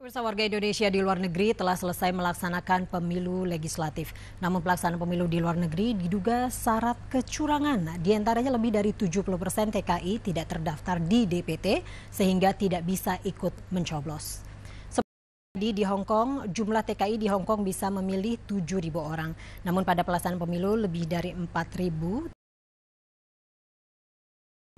Pemirsa warga Indonesia di luar negeri telah selesai melaksanakan pemilu legislatif. Namun pelaksanaan pemilu di luar negeri diduga syarat kecurangan. Di antaranya lebih dari 70 persen TKI tidak terdaftar di DPT sehingga tidak bisa ikut mencoblos. Jadi di Hong Kong, jumlah TKI di Hong Kong bisa memilih 7.000 orang. Namun pada pelaksanaan pemilu lebih dari 4.000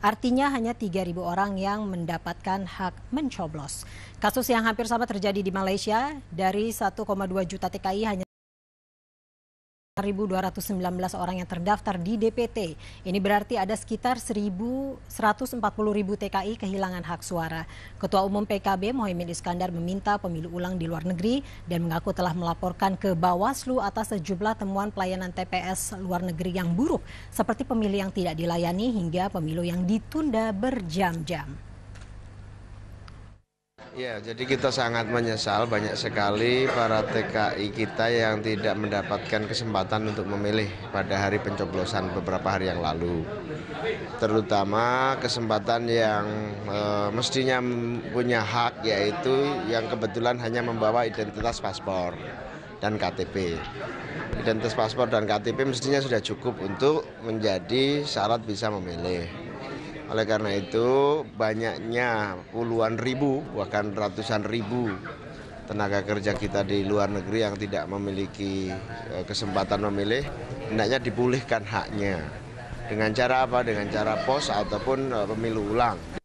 Artinya hanya 3.000 orang yang mendapatkan hak mencoblos. Kasus yang hampir sama terjadi di Malaysia, dari 1,2 juta TKI hanya 1.219 orang yang terdaftar di DPT. Ini berarti ada sekitar 1.140.000 TKI kehilangan hak suara. Ketua Umum PKB Mohaimin Iskandar meminta pemilu ulang di luar negeri dan mengaku telah melaporkan ke Bawaslu atas sejumlah temuan pelayanan TPS luar negeri yang buruk, seperti pemilih yang tidak dilayani hingga pemilu yang ditunda berjam-jam. Ya, jadi kita sangat menyesal banyak sekali para TKI kita yang tidak mendapatkan kesempatan untuk memilih pada hari pencoblosan beberapa hari yang lalu. Terutama kesempatan yang e, mestinya punya hak yaitu yang kebetulan hanya membawa identitas paspor dan KTP. Identitas paspor dan KTP mestinya sudah cukup untuk menjadi syarat bisa memilih. Oleh karena itu banyaknya puluhan ribu bahkan ratusan ribu tenaga kerja kita di luar negeri yang tidak memiliki e, kesempatan memilih hendaknya dipulihkan haknya dengan cara apa dengan cara pos ataupun e, pemilu ulang